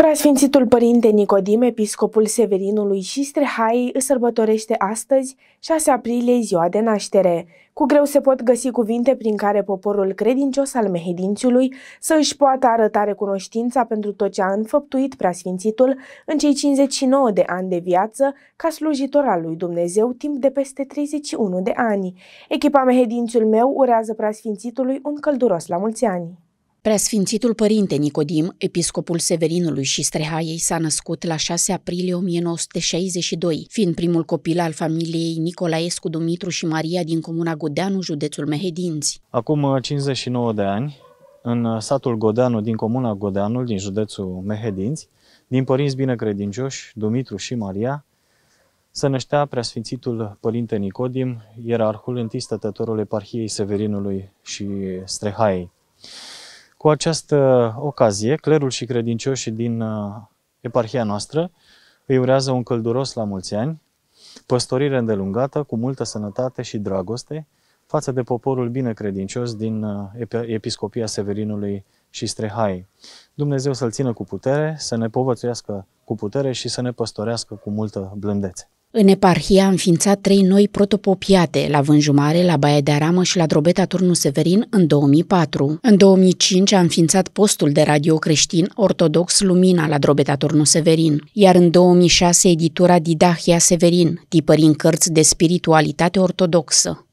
Preasfințitul Părinte Nicodim, episcopul Severinului și Strehai, îi sărbătorește astăzi, 6 aprilie, ziua de naștere. Cu greu se pot găsi cuvinte prin care poporul credincios al mehedințiului să își poată arăta recunoștința pentru tot ce a înfăptuit preasfințitul în cei 59 de ani de viață ca slujitor al lui Dumnezeu timp de peste 31 de ani. Echipa Mehedințiul meu urează preasfințitului un călduros la mulți ani. Preasfințitul părinte Nicodim, episcopul Severinului și Strehaiei, s-a născut la 6 aprilie 1962, fiind primul copil al familiei Nicolaescu Dumitru și Maria din comuna Godeanu, județul Mehedinți. Acum 59 uh, de ani, în uh, satul Godeanu din comuna Godeanu, din județul Mehedinți, din părinți binecredincioși, Dumitru și Maria, se năștea preasfințitul părinte Nicodim, ierarhul întâi stătătorul eparhiei Severinului și Strehaiei. Cu această ocazie, clerul și credincioșii din uh, eparhia noastră îi urează un călduros la mulți ani, păstorire îndelungată, cu multă sănătate și dragoste, față de poporul binecredincios din uh, Episcopia Severinului și Strehai. Dumnezeu să-l țină cu putere, să ne povățuiască cu putere și să ne păstorească cu multă blândețe. În eparhia a înființat trei noi protopopiate, la Vânjumare, la Baia de Aramă și la Drobeta Turnu Severin în 2004. În 2005 a înființat postul de radio creștin ortodox Lumina la Drobeta Turnu Severin, iar în 2006 editura Didahia Severin, tipărind cărți de spiritualitate ortodoxă.